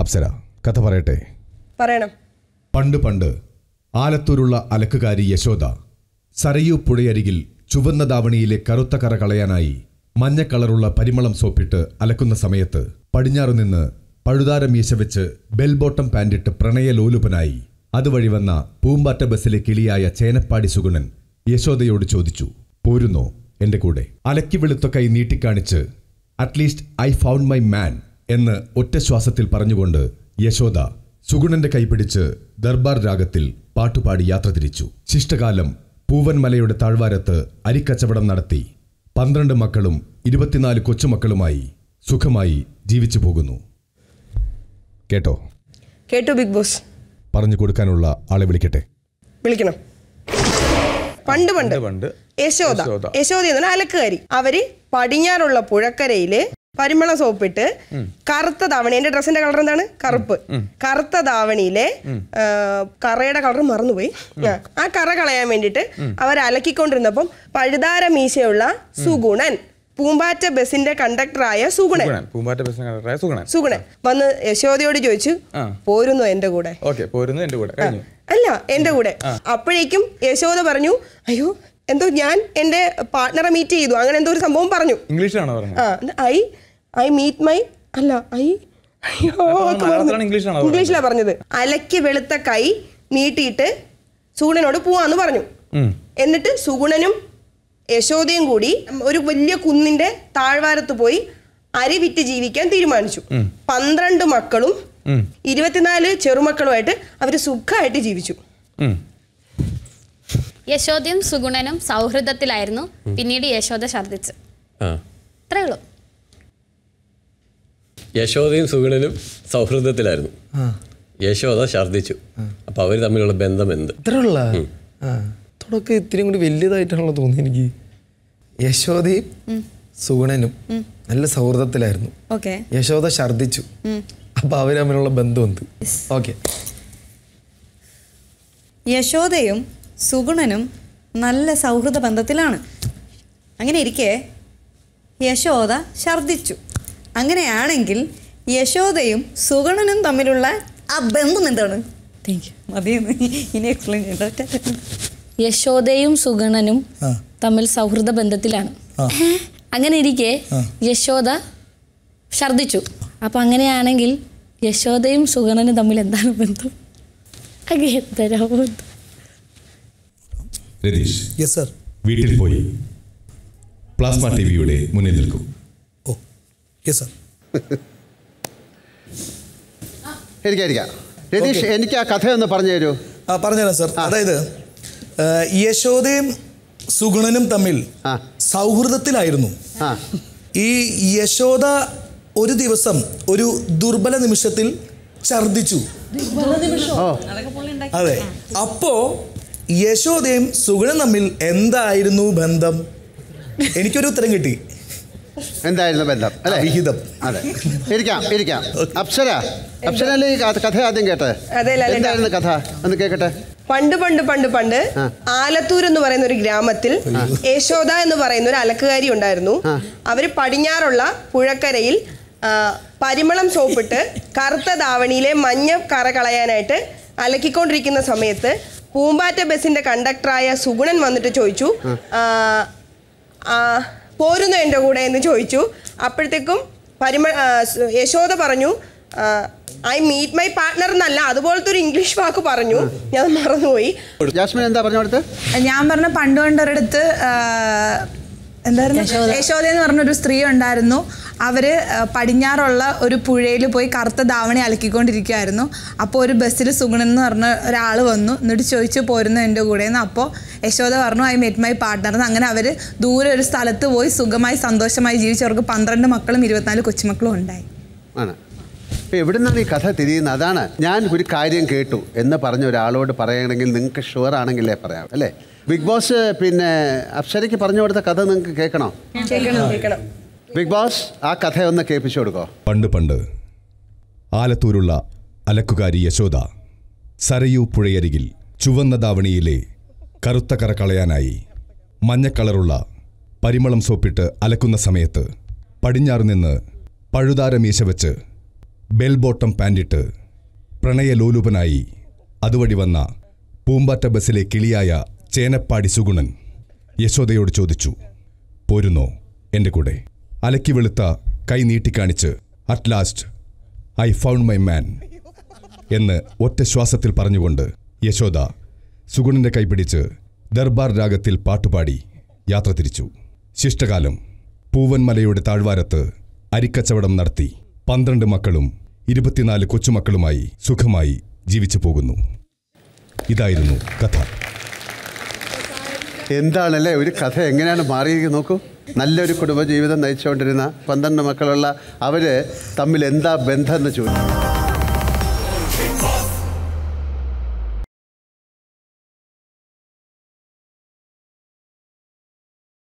അപ്സര കഥ പറയട്ടെ പറയണം പണ്ട് പണ്ട് ആലത്തൂരുള്ള അലക്കുകാരി യശോദ സരയൂ പുഴയരികിൽ ചുവന്ന ദാവണിയിലെ കറുത്ത കറ കളയാനായി മഞ്ഞ കളറുള്ള പരിമളം സോപ്പിട്ട് അലക്കുന്ന സമയത്ത് പടിഞ്ഞാറു നിന്ന് പഴുതാരം വെച്ച് ബെൽബോട്ടം പ്രണയ പ്രണയലോലുപനായി അതുവഴി വന്ന പൂമ്പാറ്റ ബസ്സിലെ കിളിയായ ചേനപ്പാടി സുഗുണൻ യശോദയോട് ചോദിച്ചു പോരുന്നോ എൻ്റെ കൂടെ അലക്കി വെളുത്ത കൈ നീട്ടിക്കാണിച്ച് at least I found my man എന്ന് ഒറ്റശ്വാസത്തിൽ പറഞ്ഞുകൊണ്ട് യശോദ സുഗുണന്റെ കൈപിടിച്ച് ദർബാർ രാഗത്തിൽ പാട്ടുപാടി യാത്ര തിരിച്ചു ശിഷ്ടകാലം പൂവൻമലയുടെ താഴ്വാരത്ത് അരിക്കച്ചവടം നടത്തി പന്ത്രണ്ട് മക്കളും ഇരുപത്തിനാല് കൊച്ചുമക്കളുമായി സുഖമായി ജീവിച്ചു പോകുന്നു കേട്ടോ കേട്ടോ ബിഗ് ബോസ് പറഞ്ഞു കൊടുക്കാനുള്ള ആളെ വിളിക്കട്ടെ വിളിക്കണം പണ്ട് പണ്ട് പണ്ട് യശോദ യശോദ അലക്കുകാരി അവര് പടിഞ്ഞാറുള്ള പുഴക്കരയില് പരിമള സോപ്പിട്ട് കറുത്ത ധാവണി എന്റെ ഡ്രസ്സിന്റെ കളർ എന്താണ് കറുപ്പ് കറുത്ത ധാവണിയിലെ കറയുടെ കളർ മറന്നുപോയി ആ കറ കളയാൻ വേണ്ടിയിട്ട് അവർ അലക്കിക്കൊണ്ടിരുന്നപ്പം പഴുതാര മീശയുള്ള സുഗുണൻ പൂമ്പാറ്റ ബസിന്റെ കണ്ടക്ടറായ സുഗുണൻ പൂമ്പാറ്റ ബസിന്റെ കണ്ടക്ടറായ സുഗുണൻ സുഗുണൻ വന്ന് യശോദയോട് ചോദിച്ചു പോരുന്നു എന്റെ കൂടെ പോരുന്നു എന്റെ കൂടെ അല്ല എന്റെ കൂടെ അപ്പോഴേക്കും യശോദ പറഞ്ഞു അയ്യോ എന്തോ ഞാൻ എന്റെ പാർട്ട്ണറെ മീറ്റ് ചെയ്തു അങ്ങനെ എന്തോ ഒരു സംഭവം പറഞ്ഞു ഇംഗ്ലീഷിലാണോ ഐ ഐ മീറ്റ് മൈ അല്ല ഐ ഇംഗ്ലീഷിലാണ് പറഞ്ഞത് അലക്ക് വെളുത്ത കൈ നീട്ടിയിട്ട് സുഗുണനോട് പോവാന്ന് പറഞ്ഞു എന്നിട്ട് സുഗുണനും യശോദയും കൂടി ഒരു വലിയ കുന്നിന്റെ താഴ്വാരത്ത് പോയി അരി വിറ്റ് ജീവിക്കാൻ തീരുമാനിച്ചു പന്ത്രണ്ട് മക്കളും ഇരുപത്തിനാല് ചെറുമക്കളുമായിട്ട് അവര് സുഖമായിട്ട് ജീവിച്ചു യശോദയും സുഗുണനും സൗഹൃദത്തിലായിരുന്നു പിന്നീട് യശോദ ഛർദിച്ച് ഇത്രയുള്ളൂ യശോദയും സുഗണനും സൗഹൃദത്തിലായിരുന്നു യശോദ ഛർദിച്ചു അപ്പോൾ അവർ തമ്മിലുള്ള ബന്ധം എന്ത് ഇത്രയുള്ള തുടക്കം ഇത്തിരി കൂടി വലിയതായിട്ടാണല്ലോ തോന്നി എനിക്ക് യശോദയും സുഗണനും നല്ല സൗഹൃദത്തിലായിരുന്നു യശോദ ഛർദിച്ചു അപ്പൊ അവർ തമ്മിലുള്ള ബന്ധം എന്ത് ഓക്കെ യശോദയും സുഗുണനും നല്ല സൗഹൃദ ബന്ധത്തിലാണ് അങ്ങനെ ഇരിക്കെ യശോദ ഛർദിച്ചു അങ്ങനെയാണെങ്കിൽ യശോദയും സുഗണനും തമ്മിലുള്ള ആ ബന്ധം എന്താണ് ഇനി എക്സ്പ്ലെയിൻ യശോദയും സുഗണനും തമ്മിൽ സൗഹൃദ ബന്ധത്തിലാണ് അങ്ങനെ ഇരിക്കെ യശോദ ഛർദിച്ചു അപ്പൊ അങ്ങനെയാണെങ്കിൽ യശോദയും സുഗണനും തമ്മിൽ എന്താണ് ബന്ധം വീട്ടിൽ പോയി പ്ലാസ്മ ടി വിയുടെ മുന്നിൽ നിൽക്കും യെസ് സാർ എനിക്കായിരിക്കാം രതീഷ് എനിക്ക് ആ കഥയൊന്ന് പറഞ്ഞു തരൂ ആ പറഞ്ഞുതരാം സാർ അതായത് യശോദയും സുഗുണനും തമ്മിൽ സൗഹൃദത്തിലായിരുന്നു ഈ യശോദ ഒരു ദിവസം ഒരു ദുർബല നിമിഷത്തിൽ ഛർദിച്ചു അതെ അപ്പോ യശോദയും സുഗുണനും തമ്മിൽ എന്തായിരുന്നു ബന്ധം എനിക്കൊരു ഉത്തരം കിട്ടി എന്തായിരുന്നു ബന്ധം അല്ലേ വിഹിതം അതെ ഇരിക്കാം ഇരിക്കാം അപ്സര അപ്സര അല്ലേ ഈ കഥ ആദ്യം കേട്ടത് എന്തായിരുന്നു കഥ ഒന്ന് കേക്കട്ടെ പണ്ട് പണ്ട് പണ്ട് പണ്ട് ആലത്തൂർ എന്ന് പറയുന്ന ഒരു ഗ്രാമത്തിൽ യശോദ എന്ന് പറയുന്ന ഒരു അലക്കുകാരി ഉണ്ടായിരുന്നു അവര് പടിഞ്ഞാറുള്ള പുഴക്കരയിൽ പരിമളം സോപ്പിട്ട് കറുത്ത ധാവണിയിലെ മഞ്ഞ കറ കളയാനായിട്ട് അലക്കിക്കൊണ്ടിരിക്കുന്ന സമയത്ത് പൂമ്പാറ്റ ബസിന്റെ കണ്ടക്ടറായ സുഗുണൻ വന്നിട്ട് ചോദിച്ചു പോരുന്നു എൻ്റെ കൂടെ എന്ന് ചോദിച്ചു അപ്പോഴത്തേക്കും പരിമ യശോദ പറഞ്ഞു ഐ മീറ്റ് മൈ പാർട്ട്ണർ എന്നല്ല അതുപോലത്തെ ഒരു ഇംഗ്ലീഷ് വാക്ക് പറഞ്ഞു ഞാൻ മറന്നുപോയി ജാസ്മിൻ എന്താ പറഞ്ഞു ഞാൻ പറഞ്ഞ പണ്ട് കണ്ടൊരിടത്ത് എന്തായിരുന്നു യശോദ എന്ന് പറഞ്ഞൊരു സ്ത്രീ ഉണ്ടായിരുന്നു അവർ പടിഞ്ഞാറുള്ള ഒരു പുഴയിൽ പോയി കറുത്ത ധാവണി അലക്കിക്കൊണ്ടിരിക്കുകയായിരുന്നു അപ്പോൾ ഒരു ബസ്സിൽ സുഗുണൻ എന്ന് പറഞ്ഞ ഒരാൾ വന്നു എന്നിട്ട് ചോദിച്ചു പോരുന്നു എൻ്റെ കൂടെ നിന്ന് അപ്പോൾ യശോദ പറഞ്ഞു ഐ മെറ്റ് മൈ പാർട്ട്ണർ എന്ന് അങ്ങനെ അവർ ദൂരെ ഒരു സ്ഥലത്ത് പോയി സുഖമായി സന്തോഷമായി ജീവിച്ചവർക്ക് പന്ത്രണ്ട് മക്കളും ഇരുപത്തിനാല് കൊച്ചുമക്കളും ഉണ്ടായി ആണ് എവിടെ നിന്നാണ് ഈ കഥ തിരിയുന്നത് അതാണ് ഞാൻ ഒരു കാര്യം കേട്ടു എന്ന് പറഞ്ഞ ഒരാളോട് പറയുകയാണെങ്കിൽ നിങ്ങൾക്ക് ഷുവർ ആണെങ്കിലേ പറയാം അല്ലേ ബിഗ് ബോസ് പിന്നെ അപ്സരയ്ക്ക് പറഞ്ഞു കൊടുത്ത കഥ നിങ്ങൾക്ക് കേൾക്കണോ കേൾക്കണം കേൾക്കണം ബിഗ് ബോസ് ആ കഥ ഒന്ന് കേൾപ്പിച്ചു കൊടുക്കോ പണ്ട് പണ്ട് ആലത്തൂരുള്ള അലക്കുകാരി യശോദ സരയൂ പുഴയരികിൽ ചുവന്ന ദാവണിയിലെ കറുത്ത കറ കളയാനായി മഞ്ഞക്കളറുള്ള പരിമളം സോപ്പിട്ട് അലക്കുന്ന സമയത്ത് പടിഞ്ഞാറ് നിന്ന് പഴുതാരമീശ വെച്ച് ബെൽബോട്ടം ബോട്ടം പാൻറ്റിട്ട് പ്രണയലോലുപനായി അതുവഴി വന്ന പൂമ്പാറ്റ ബസ്സിലെ കിളിയായ ചേനപ്പാടി സുഗുണൻ യശോദയോട് ചോദിച്ചു പോരുന്നോ എൻ്റെ കൂടെ അലക്കി വെളുത്ത കൈ നീട്ടിക്കാണിച്ച് at last I found my man എന്ന് ഒറ്റ ശ്വാസത്തിൽ പറഞ്ഞുകൊണ്ട് യശോദ സുഗുണിൻ്റെ കൈപിടിച്ച് ദർബാർ രാഗത്തിൽ പാട്ടുപാടി യാത്ര തിരിച്ചു ശിഷ്ടകാലം പൂവൻമലയുടെ താഴ്വാരത്ത് അരിക്കച്ചവടം നടത്തി പന്ത്രണ്ട് മക്കളും ഇരുപത്തിനാല് കൊച്ചുമക്കളുമായി സുഖമായി ജീവിച്ചു പോകുന്നു ഇതായിരുന്നു കഥ എന്താണല്ലേ ഒരു കഥ എങ്ങനെയാണ് മാറിയിരിക്കുന്നത് നോക്കൂ നല്ലൊരു കുടുംബജീവിതം നയിച്ചുകൊണ്ടിരുന്ന പന്ത്രണ്ട് മക്കളുള്ള അവർ തമ്മിൽ എന്താ ബന്ധം എന്ന് ചോദിച്ചു